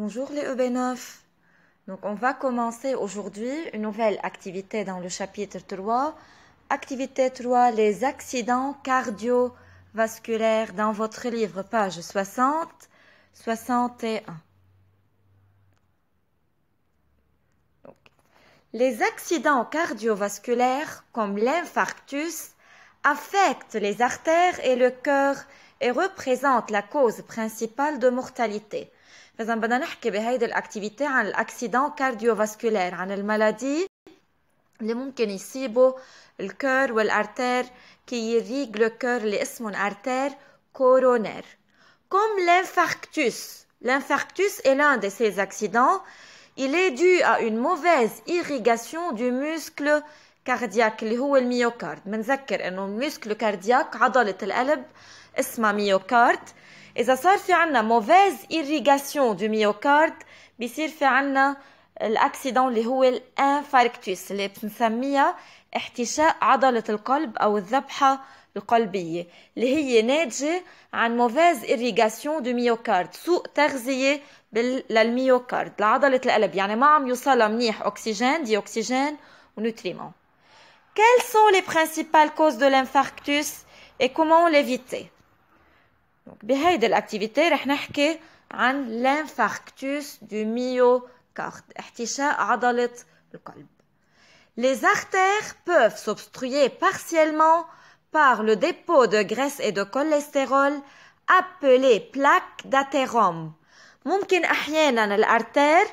Bonjour les EB9. Donc on va commencer aujourd'hui une nouvelle activité dans le chapitre 3. Activité 3, les accidents cardiovasculaires dans votre livre, page 60, 61. les accidents cardiovasculaires comme l'infarctus affectent les artères et le cœur et représente la cause principale de mortalité. Nous en banane que beh il de l'activité un accident cardiovasculaire, une maladie, le muscle n'isibo le cœur ou l'artère qui irrigue le cœur les artères coronaires. Comme l'infarctus, l'infarctus est l'un de ces accidents. Il est dû à une mauvaise irrigation du muscle cardiaque, le ou le myocarde. Me que le muscle cardiaque gadal te اسمها ميوكارد اذا صار في عنا موفيز اريغاسيون دو ميوكارد بيصير في عنا الاكسيدون اللي هو الانفاركتوس اللي بنسميها احتشاء عضلة القلب او الذبحة القلبية اللي هي ناتجة عن موفيز اريغاسيون دو ميوكارد سوء تغذية للميوكارد لعضلة القلب يعني ما عم يوصلها منيح اكسجين ونوتريمون Quelles sont les principales causes de l'infarctus et comment l'éviter Donc, بهيدي الاكتيفيتي رح نحكي عن l'infarctus du myocarde احتشاء عضلة القلب. Les artères peuvent s'obstruer partiellement par le dépôt de graisse et de cholestérol appelé plaque d'athérome. ممكن أحيانا الأرتير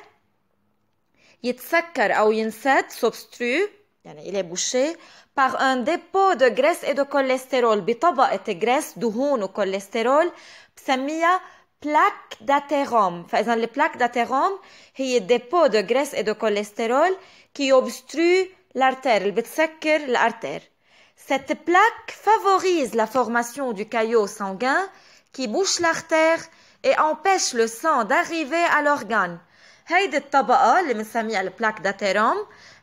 يتسكر أو ينسد substrue il est bouché par un dépôt de graisse et de cholestérol بطبقة graisse دهون وكوليسترول بسميها plaque d'athérome plaques البلاك d'athérome des dépôts de graisse et de cholestérol qui obstruent l'artère l'artère cette plaque favorise la formation du caillot sanguin qui bouche l'artère et empêche le sang d'arriver à l'organe هيدي الطبقة اللي plaque d'athérome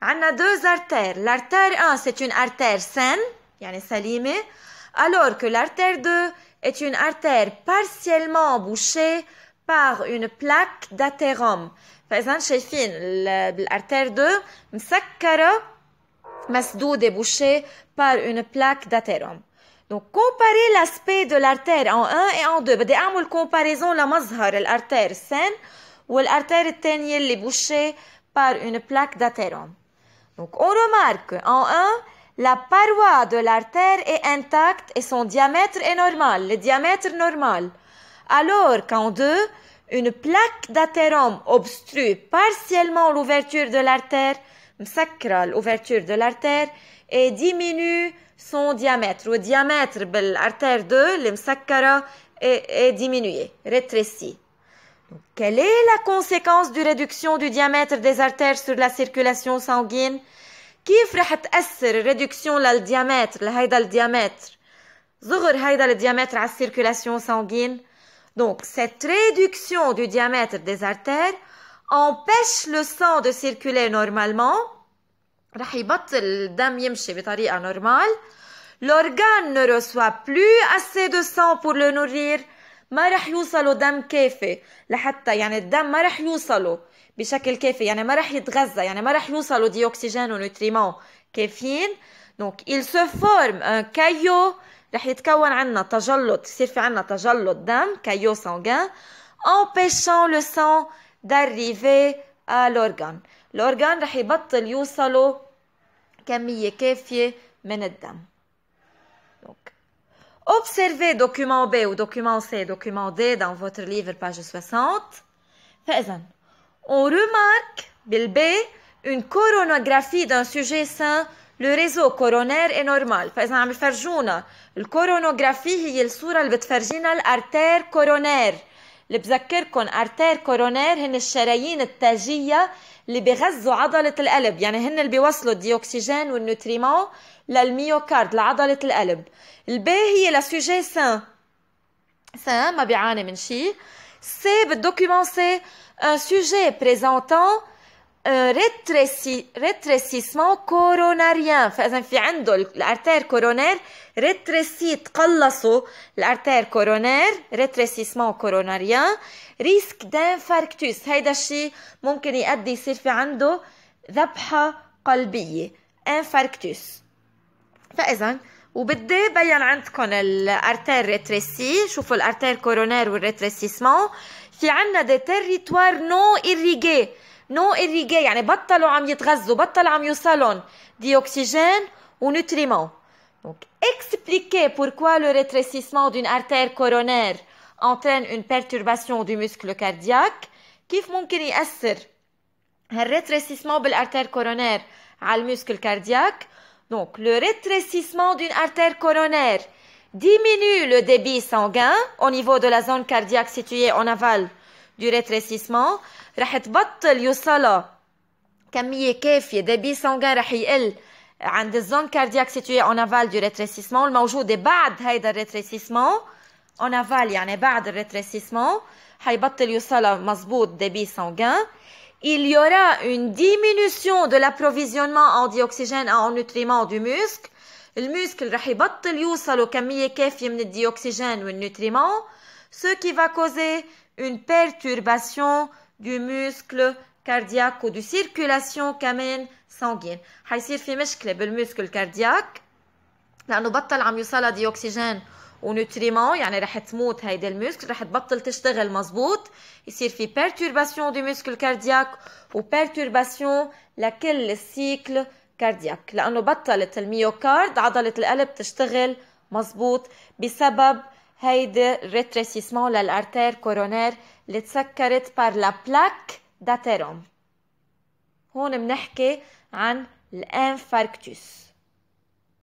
On a deux artères. L'artère 1, c'est une artère saine, alors que l'artère 2 est une artère partiellement bouchée par une plaque d'athérome. فإذا شايفين l'artère 2 مسكرة bouchée par une plaque d'athérome. Donc comparer l'aspect de l'artère en 1 et en 2 بدي la comparaison لمظهر الارتير où والارتير الثانية est bouchée par une plaque d'athérome. Donc on remarque en 1, la paroi de l'artère est intacte et son diamètre est normal, le diamètre normal. Alors qu'en 2, une plaque d'athérome obstrue partiellement l'ouverture de l'artère, مسكرة l'ouverture de l'artère et diminue son diamètre. Le diamètre de l'artère 2, est, est diminué, rétréci quelle est la conséquence du réduction du diamètre des artères sur la circulation sanguine circulation sanguine? Donc cette réduction du diamètre des artères empêche le sang de circuler normalement l'organe ne reçoit plus assez de sang pour le nourrir ما رح يوصلوا دم كافي لحتى يعني الدم ما رح يوصلوا بشكل كافي يعني ما رح يتغذى يعني ما رح يوصلوا ديوكسيجين ونوتريمون كافيين دونك il se forme un caillot رح يتكون عنا تجلط يصير في عنا تجلط دم كايو سانغان empêchant le sang d'arriver à l'organe الأورجان رح يبطل يوصلوا كمية كافية من الدم observez document B ou document C, document D dans votre livre, page 60. on remarque, B, une coronographie d'un sujet sain, le réseau coronaire est normal. la عم est le sourd, qui nous montre l'artère coronaire. اللي بذكركم ارتير كورونير هن الشرايين التاجيه اللي بغذوا عضله القلب يعني هن اللي بيوصلوا الديوكسيجين والنوتريمون للميوكارد لعضله القلب البي هي لا سوجي سان سان ما بيعاني من شيء سي بالدوكيومون سي ان سوجي بريزونتون ريتريسي ريتريسيسمون كوروناريان فاذا في عنده الارتير كورونير ريتريسي تقلصوا الارتير كورونير ريتريسيسمون كوروناريان ريسك دانفاركتوس هيدا الشيء ممكن يؤدي يصير في عنده ذبحه قلبيه انفاركتوس فاذا وبدي بين عندكم الارتير ريتريسي شوفوا الارتير كورونير والريتريسيسمون في عندنا دي تيريتوار نو إريجي Non irrigué, c'est-à-dire qu'ils ne s'éloignent pas, ils ne s'éloignent Expliquez pourquoi le rétrécissement d'une artère coronaire entraîne une perturbation du muscle cardiaque. qui peut-on affecter le rétrécissement de l'artère coronaire muscle cardiaque Le rétrécissement d'une artère coronaire diminue le débit sanguin au niveau de la zone cardiaque située en aval du rétrécissement, va être battu le salo, quantité suffisante de billes sanguines va être dans le zone cardiaque située en aval du rétrécissement. Tout le monde est présent après rétrécissement. En aval, c'est-à-dire après le rétrécissement, va être battu salo, quantité de billes sanguines. Il y aura une diminution de l'approvisionnement en dioxygène en nutriments du muscle. Le muscle va être battu le salo, quantité suffisante de dioxygène ou de nutriments, ce qui va causer une perturbation du muscle cardiaque ou de circulation كمان sanguine حيصير في مشكله بالمسكل كاردياك لانه بطل عم يوصلها دي ونوتريمون يعني رح تموت هيدا المسكل رح تبطل تشتغل مزبوط يصير في perturbation du muscle cardiaque و perturbation لكل السيكل كاردياك لانه بطلت الميوكارد عضله القلب تشتغل مزبوط بسبب هيدي ريتريسيسمون للارتير كورونير اللي تسكرت بار لا بلاك داتيروم هون بنحكي عن الانفاركتوس